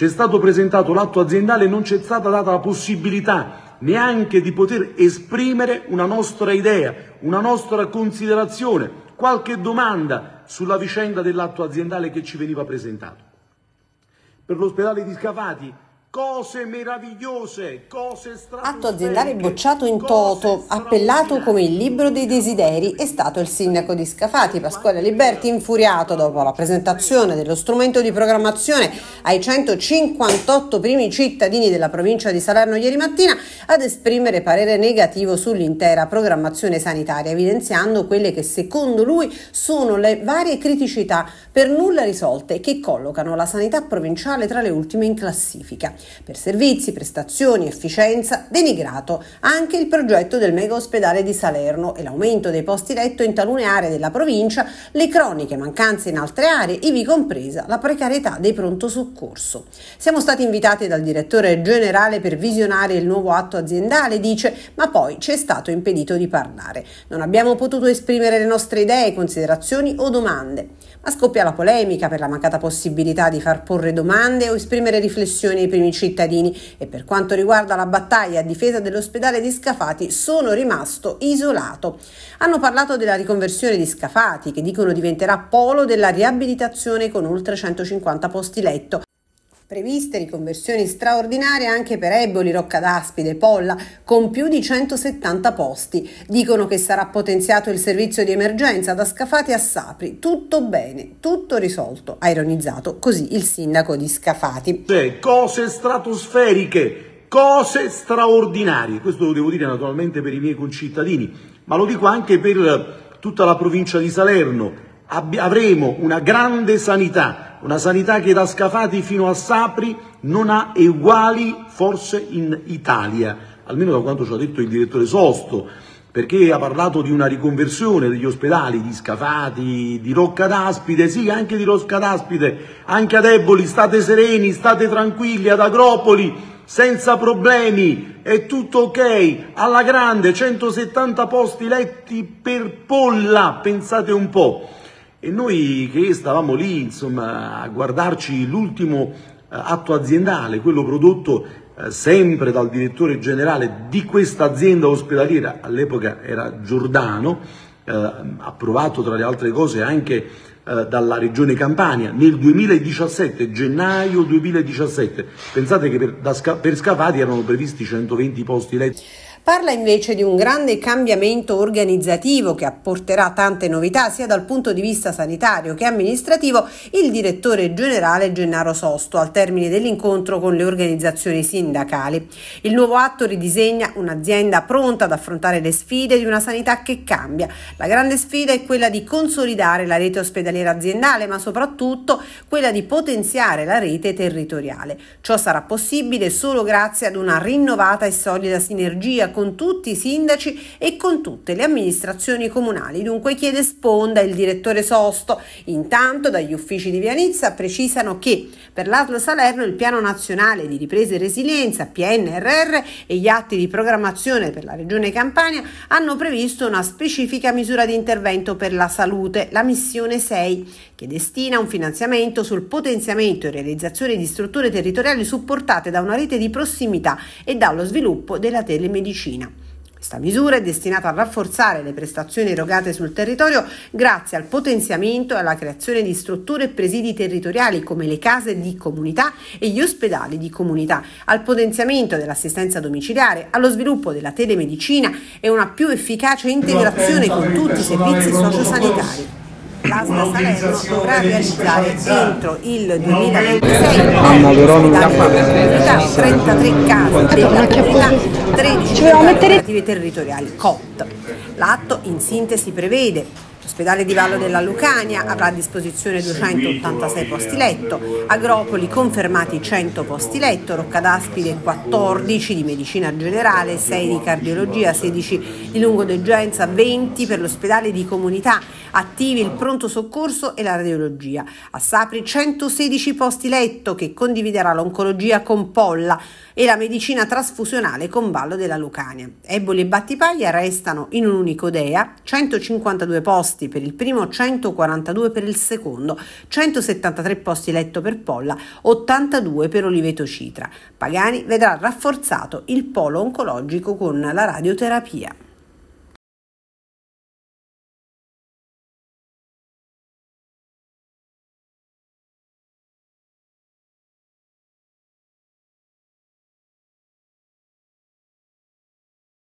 Ci è stato presentato l'atto aziendale e non ci è stata data la possibilità neanche di poter esprimere una nostra idea, una nostra considerazione, qualche domanda sulla vicenda dell'atto aziendale che ci veniva presentato. Per l'ospedale di Scafati Cose meravigliose, cose straordinarie. Atto aziendale bocciato in toto, appellato come il libro dei desideri, è stato il sindaco di Scafati, Pasquale Liberti, infuriato dopo la presentazione dello strumento di programmazione ai 158 primi cittadini della provincia di Salerno ieri mattina ad esprimere parere negativo sull'intera programmazione sanitaria, evidenziando quelle che secondo lui sono le varie criticità per nulla risolte che collocano la sanità provinciale tra le ultime in classifica. Per servizi, prestazioni, efficienza, denigrato anche il progetto del mega ospedale di Salerno e l'aumento dei posti letto in talune aree della provincia, le croniche mancanze in altre aree, ivi compresa la precarietà dei pronto soccorso. Siamo stati invitati dal direttore generale per visionare il nuovo atto aziendale, dice, ma poi ci è stato impedito di parlare. Non abbiamo potuto esprimere le nostre idee, considerazioni o domande. Ma scoppia la polemica per la mancata possibilità di far porre domande o esprimere riflessioni ai primi i cittadini e per quanto riguarda la battaglia a difesa dell'ospedale di Scafati sono rimasto isolato. Hanno parlato della riconversione di Scafati che dicono diventerà polo della riabilitazione con oltre 150 posti letto Previste riconversioni straordinarie anche per Eboli, Rocca d'Aspide, Polla, con più di 170 posti. Dicono che sarà potenziato il servizio di emergenza da Scafati a Sapri. Tutto bene, tutto risolto, ha ironizzato così il sindaco di Scafati. Cioè, cose stratosferiche, cose straordinarie. Questo lo devo dire naturalmente per i miei concittadini, ma lo dico anche per tutta la provincia di Salerno, avremo una grande sanità, una sanità che da Scafati fino a Sapri non ha uguali forse in Italia, almeno da quanto ci ha detto il direttore Sosto, perché ha parlato di una riconversione degli ospedali di Scafati, di Rocca d'Aspide, sì anche di Rocca d'Aspide, anche ad Eboli, state sereni, state tranquilli, ad Agropoli, senza problemi, è tutto ok, alla grande, 170 posti letti per polla, pensate un po'. E noi che stavamo lì, insomma, a guardarci l'ultimo eh, atto aziendale, quello prodotto eh, sempre dal direttore generale di questa azienda ospedaliera, all'epoca era Giordano, eh, approvato tra le altre cose anche eh, dalla regione Campania nel 2017, gennaio 2017. Pensate che per, da, per Scafati erano previsti 120 posti letti. Parla invece di un grande cambiamento organizzativo che apporterà tante novità sia dal punto di vista sanitario che amministrativo il direttore generale Gennaro Sosto al termine dell'incontro con le organizzazioni sindacali. Il nuovo atto ridisegna un'azienda pronta ad affrontare le sfide di una sanità che cambia. La grande sfida è quella di consolidare la rete ospedaliera aziendale ma soprattutto quella di potenziare la rete territoriale. Ciò sarà possibile solo grazie ad una rinnovata e solida sinergia con con tutti i sindaci e con tutte le amministrazioni comunali. Dunque chiede sponda il direttore Sosto. Intanto dagli uffici di Vianizza precisano che per l'Aslo Salerno il Piano Nazionale di Ripresa e Resilienza, PNRR e gli atti di programmazione per la Regione Campania hanno previsto una specifica misura di intervento per la salute, la missione 6, che destina un finanziamento sul potenziamento e realizzazione di strutture territoriali supportate da una rete di prossimità e dallo sviluppo della telemedicina medicina. Questa misura è destinata a rafforzare le prestazioni erogate sul territorio grazie al potenziamento e alla creazione di strutture e presidi territoriali come le case di comunità e gli ospedali di comunità, al potenziamento dell'assistenza domiciliare, allo sviluppo della telemedicina e una più efficace integrazione con tutti i servizi sociosanitari l'asta Salerno potrà realizzare entro il 2026 unità, 33 case della comunità 13 cooperative territoriali COT. L'atto in sintesi prevede L'ospedale di Vallo della Lucania avrà a disposizione 286 posti letto, Agropoli confermati 100 posti letto, Roccadaspide 14 di medicina generale, 6 di cardiologia, 16 di lungodegenza, 20 per l'ospedale di comunità, attivi il pronto soccorso e la radiologia. A Sapri 116 posti letto che condividerà l'oncologia con Polla e la medicina trasfusionale con Vallo della Lucania. Eboli e Battipaglia restano in un unico DEA, 152 posti posti per il primo, 142 per il secondo, 173 posti letto per Polla, 82 per Oliveto Citra. Pagani vedrà rafforzato il polo oncologico con la radioterapia.